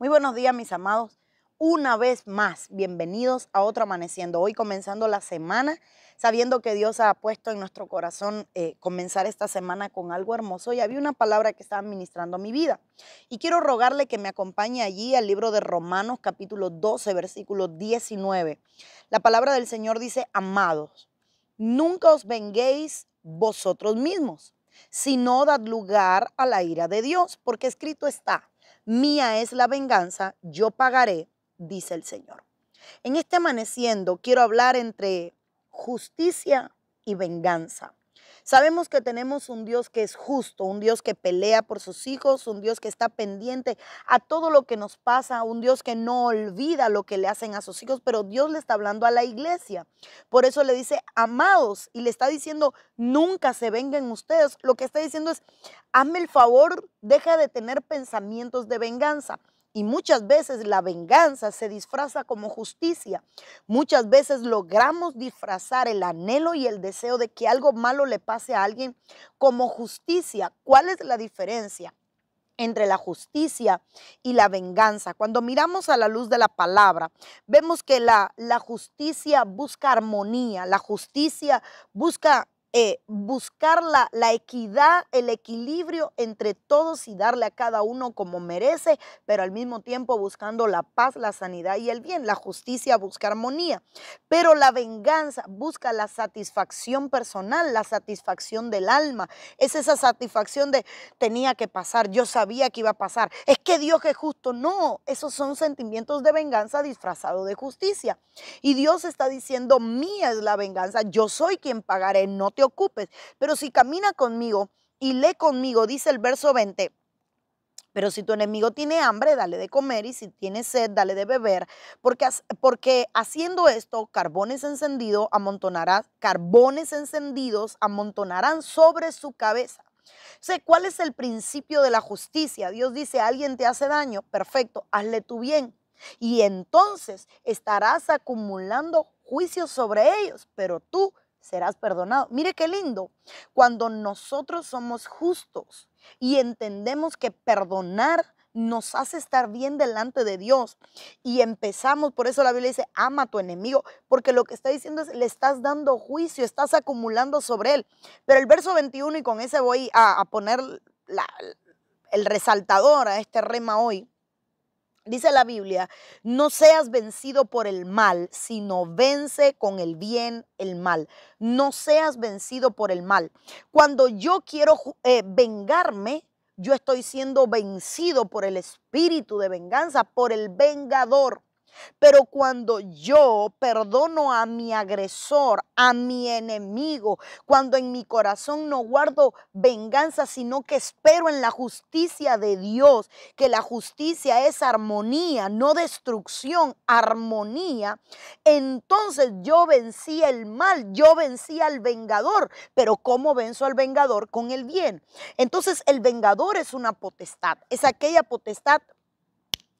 Muy buenos días, mis amados. Una vez más, bienvenidos a otro amaneciendo. Hoy comenzando la semana, sabiendo que Dios ha puesto en nuestro corazón eh, comenzar esta semana con algo hermoso. Y había una palabra que estaba ministrando mi vida. Y quiero rogarle que me acompañe allí al libro de Romanos capítulo 12, versículo 19. La palabra del Señor dice, amados, nunca os venguéis vosotros mismos, sino dad lugar a la ira de Dios, porque escrito está mía es la venganza, yo pagaré, dice el Señor. En este amaneciendo quiero hablar entre justicia y venganza. Sabemos que tenemos un Dios que es justo, un Dios que pelea por sus hijos, un Dios que está pendiente a todo lo que nos pasa, un Dios que no olvida lo que le hacen a sus hijos, pero Dios le está hablando a la iglesia. Por eso le dice, amados, y le está diciendo, nunca se vengan ustedes. Lo que está diciendo es, hazme el favor, deja de tener pensamientos de venganza. Y muchas veces la venganza se disfraza como justicia. Muchas veces logramos disfrazar el anhelo y el deseo de que algo malo le pase a alguien como justicia. ¿Cuál es la diferencia? entre la justicia y la venganza. Cuando miramos a la luz de la palabra, vemos que la, la justicia busca armonía, la justicia busca eh, buscar la, equidad, el equilibrio entre todos y darle a cada uno como merece, pero al mismo tiempo buscando la paz, la sanidad y el bien. La justicia busca armonía, pero la venganza busca la satisfacción personal, la satisfacción del alma. Es esa satisfacción de tenía que pasar, yo sabía que iba a pasar. Es que Dios es justo. No, esos son sentimientos de venganza disfrazado de justicia. Y Dios está diciendo, mía es la venganza, yo soy quien pagaré, no te ocupes. Pero si camina conmigo y lee conmigo, dice el verso 20, pero si tu enemigo tiene hambre, dale de comer y si tiene sed, dale de beber, porque, porque haciendo esto, carbones encendidos amontonará carbones encendidos amontonarán sobre su cabeza. sé ¿cuál es el principio de la justicia? Dios dice, alguien te hace daño, perfecto, hazle tu bien. Y entonces estarás acumulando juicios sobre ellos, pero tú serás perdonado. Mire qué lindo. Cuando nosotros somos justos y entendemos que perdonar nos hace estar bien delante de Dios. Y empezamos, por eso la Biblia dice, ama a tu enemigo, porque lo que está diciendo es, le estás dando juicio, estás acumulando sobre él. Pero el verso 21, y con ese voy a, poner el resaltador a este rema hoy, Dice la Biblia, no seas vencido por el mal, sino vence con el bien el mal. No seas vencido por el mal. Cuando yo quiero eh, vengarme, yo estoy siendo vencido por el espíritu de venganza, por el vengador. Pero cuando yo perdono a mi agresor, a mi enemigo, cuando en mi corazón no guardo venganza, sino que espero en la justicia de Dios, que la justicia es armonía, no destrucción, armonía, entonces yo vencí el mal, yo vencí al vengador. Pero ¿cómo venzo al vengador? Con el bien. Entonces el vengador es una potestad, es aquella potestad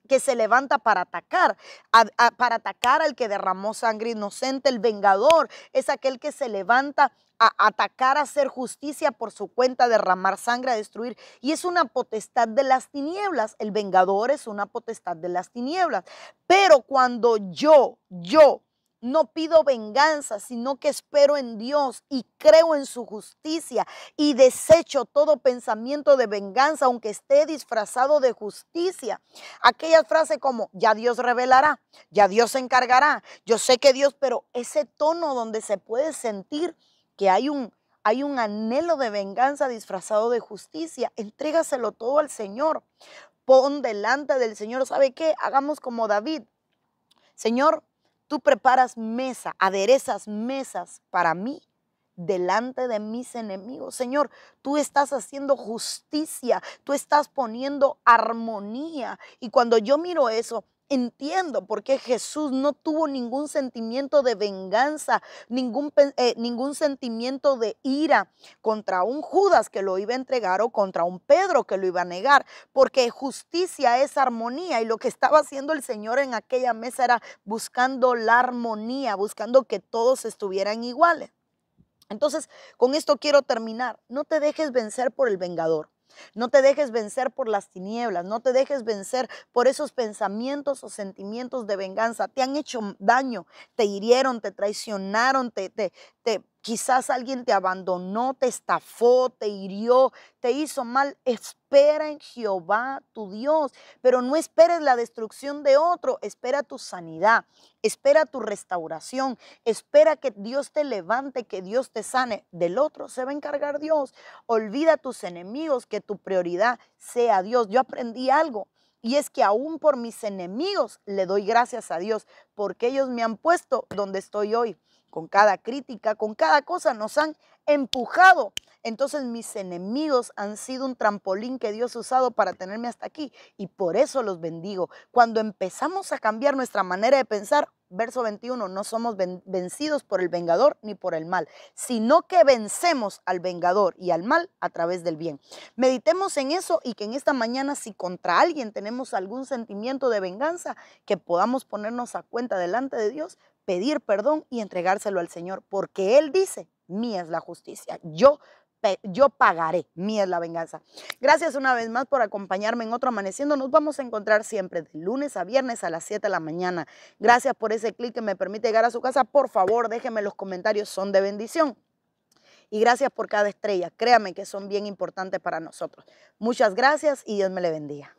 que se levanta para atacar, para atacar al que derramó sangre inocente, el vengador, es aquel que se levanta a atacar, a hacer justicia por su cuenta, a derramar sangre, a destruir. Y es una potestad de las tinieblas. El vengador es una potestad de las tinieblas. Pero cuando yo, yo no pido venganza, sino que espero en Dios y creo en su justicia y desecho todo pensamiento de venganza, aunque esté disfrazado de justicia. Aquella frase como, ya Dios revelará, ya Dios se encargará, yo sé que Dios, pero ese tono donde se puede sentir que hay un, hay un anhelo de venganza disfrazado de justicia, entrégaselo todo al Señor. Pon delante del Señor, ¿sabe qué? Hagamos como David. Señor, Tú preparas mesa, aderezas mesas para mí delante de mis enemigos. Señor, tú estás haciendo justicia, tú estás poniendo armonía. Y cuando yo miro eso, Entiendo por qué Jesús no tuvo ningún sentimiento de venganza, ningún, eh, ningún sentimiento de ira contra un Judas que lo iba a entregar o contra un Pedro que lo iba a negar, porque justicia es armonía y lo que estaba haciendo el Señor en aquella mesa era buscando la armonía, buscando que todos estuvieran iguales. Entonces, con esto quiero terminar. No te dejes vencer por el vengador. No te dejes vencer por las tinieblas, no te dejes vencer por esos pensamientos o sentimientos de venganza. Te han hecho daño, te hirieron, te traicionaron, te, te, Quizás alguien te abandonó, te estafó, te hirió, te hizo mal. Espera en Jehová tu Dios, pero no esperes la destrucción de otro. Espera tu sanidad, espera tu restauración, espera que Dios te levante, que Dios te sane. Del otro se va a encargar Dios. Olvida a tus enemigos, que tu prioridad sea Dios. Yo aprendí algo. Y es que aún por mis enemigos le doy gracias a Dios, porque ellos me han puesto donde estoy hoy con cada crítica, con cada cosa nos han empujado. Entonces mis enemigos han sido un trampolín que Dios ha usado para tenerme hasta aquí y por eso los bendigo. Cuando empezamos a cambiar nuestra manera de pensar, verso 21, no somos vencidos por el vengador ni por el mal, sino que vencemos al vengador y al mal a través del bien. Meditemos en eso y que en esta mañana si contra alguien tenemos algún sentimiento de venganza, que podamos ponernos a cuenta delante de Dios pedir perdón y entregárselo al Señor, porque Él dice, mía es la justicia, yo, yo pagaré, mía es la venganza. Gracias una vez más por acompañarme en otro amaneciendo, nos vamos a encontrar siempre de lunes a viernes a las 7 de la mañana. Gracias por ese clic que me permite llegar a su casa, por favor déjenme los comentarios, son de bendición y gracias por cada estrella. Créame que son bien importantes para nosotros. Muchas gracias y Dios me le bendiga.